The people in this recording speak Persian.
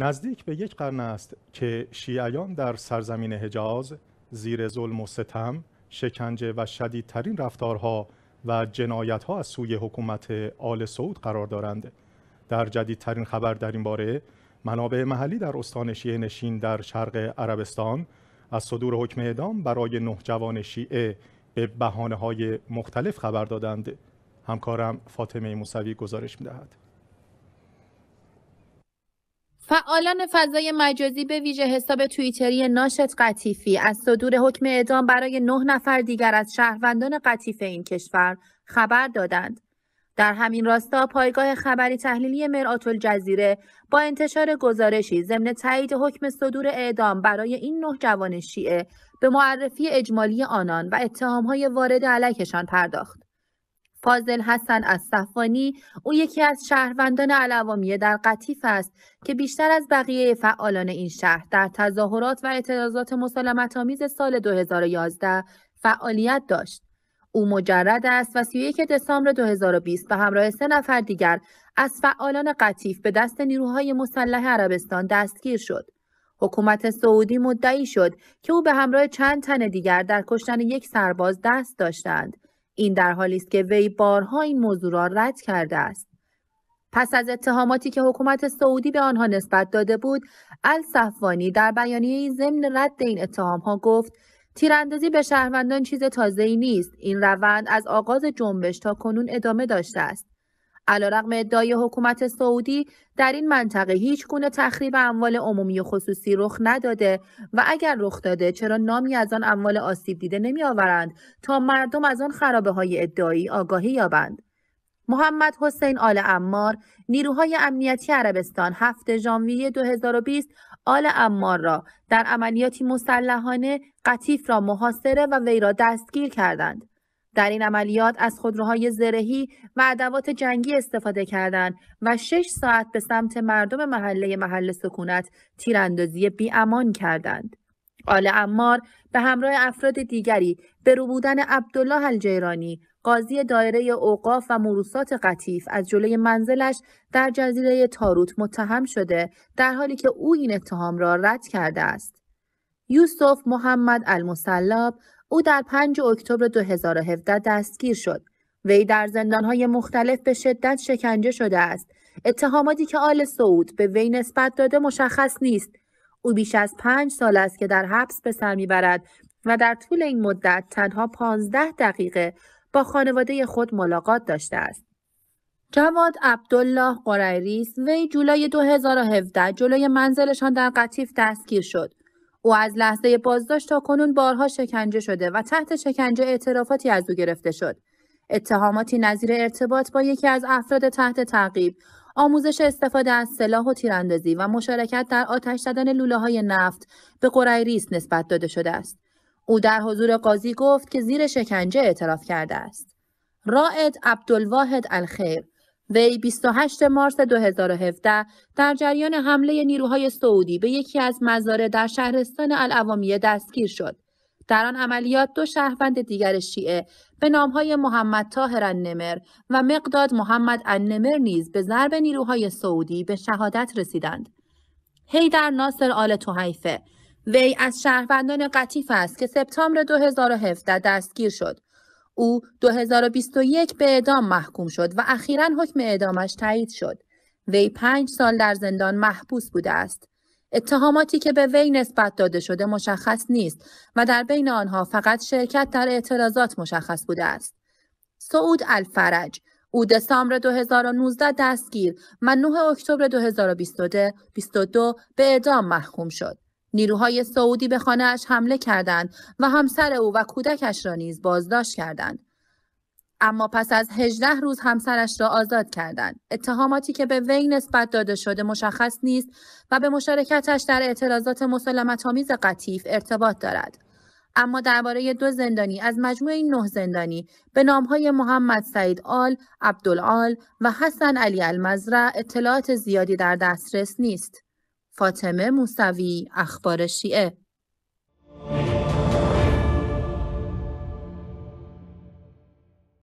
نزدیک به یک قرن است که شیعیان در سرزمین حجاز زیر ظلم و ستم، شکنجه و شدیدترین رفتارها و جنایتها از سوی حکومت آل سعود قرار دارند. در جدیدترین خبر در این باره، منابع محلی در استان شیعه نشین در شرق عربستان از صدور حکم اعدام برای نه جوان شیعه به بحانه های مختلف خبر دادند. همکارم فاطمه موسوی گزارش می‌دهد. فعالان فضای مجازی به ویژه حساب توییتری ناشت قطیفی از صدور حکم اعدام برای نه نفر دیگر از شهروندان قطیف این کشور خبر دادند. در همین راستا پایگاه خبری تحلیلی مرآت الجزیره با انتشار گزارشی ضمن تایید حکم صدور اعدام برای این نه جوان شیعه به معرفی اجمالی آنان و اتهامهای وارد علیهشان پرداخت. فاضل حسن از صفانی او یکی از شهروندان علوامیه در قطیف است که بیشتر از بقیه فعالان این شهر در تظاهرات و اعتراضات آمیز سال 2011 فعالیت داشت. او مجرد است و 31 دسامبر 2020 به همراه سه نفر دیگر از فعالان قطیف به دست نیروهای مسلح عربستان دستگیر شد. حکومت سعودی مدعی شد که او به همراه چند تن دیگر در کشتن یک سرباز دست داشتند. این در حالی است که وی بارها این موضوع را رد کرده است پس از اتهاماتی که حکومت سعودی به آنها نسبت داده بود الصفوانی در بیانیه ضمن رد این ها گفت تیراندازی به شهروندان چیز ای نیست این روند از آغاز جنبش تا کنون ادامه داشته است علیرغم ادعای حکومت سعودی در این منطقه هیچ گونه تخریب اموال عمومی و خصوصی رخ نداده و اگر رخ داده چرا نامی از آن اموال آسیب دیده نمی آورند تا مردم از آن خرابه های ادعایی آگاهی یابند محمد حسین آل امار نیروهای امنیتی عربستان هفته ژانویه 2020 آل امار را در عملیاتی مسلحانه قطیف را محاصره و وی را دستگیر کردند در این عملیات از خودروهای زرهی و ادوات جنگی استفاده کردند و شش ساعت به سمت مردم محله محل سکونت تیراندازی امان کردند. آل امار به همراه افراد دیگری به بودن عبدالله الجیرانی قاضی دایره اوقاف و مروسات قطیف از جلوی منزلش در جزیره تاروت متهم شده در حالی که او این اتهام را رد کرده است. یوسف محمد المسلاب او در 5 اکتبر 2017 دستگیر شد. وی در زندانهای مختلف به شدت شکنجه شده است. اتهاماتی که آل سعود به وی نسبت داده مشخص نیست. او بیش از پنج سال است که در حبس به سر میبرد و در طول این مدت تنها پانزده دقیقه با خانواده خود ملاقات داشته است. جواد عبدالله قریریس وی جولای 2017 جلوی منزلشان در قطیف دستگیر شد. او از لحظه بازداشت تا کنون بارها شکنجه شده و تحت شکنجه اعترافاتی از او گرفته شد. اتهاماتی نظیر ارتباط با یکی از افراد تحت تعقیب، آموزش استفاده از سلاح و تیراندازی و مشارکت در آتش زدن لوله های نفت به قرای ریس نسبت داده شده است. او در حضور قاضی گفت که زیر شکنجه اعتراف کرده است. رائد عبدالواحد الخیر وی 28 مارس 2017 در جریان حمله نیروهای سعودی به یکی از مزارع در شهرستان العوامیه دستگیر شد. در آن عملیات دو شهروند دیگر شیعه به نامهای محمد طاهر النمر و مقداد محمد النمر نیز به ضرب نیروهای سعودی به شهادت رسیدند. هیدر ناصر آل توحیفه وی از شهروندان قطیف است که سپتامبر 2017 دستگیر شد. او 2021 به اعدام محکوم شد و اخیرا حکم اعدامش تایید شد. وی پنج سال در زندان محبوس بوده است. اتهاماتی که به وی نسبت داده شده مشخص نیست و در بین آنها فقط شرکت در اعتراضات مشخص بوده است. سعود الفرج او دسامبر 2019 دستگیر و 9 اکتبر 2022 به اعدام محکوم شد. نیروهای سعودی به خانهاش حمله کردند و همسر او و کودکش را نیز بازداشت کردند اما پس از 18 روز همسرش را آزاد کردند اتهاماتی که به وی نسبت داده شده مشخص نیست و به مشارکتش در اعتراضات آمیز قطیف ارتباط دارد اما درباره دو زندانی از مجموع این نه زندانی به نامهای محمد سعید آل، عبدالعال و حسن علی المزرع اطلاعات زیادی در دسترس نیست. فاطمه موسوی اخبار شیعه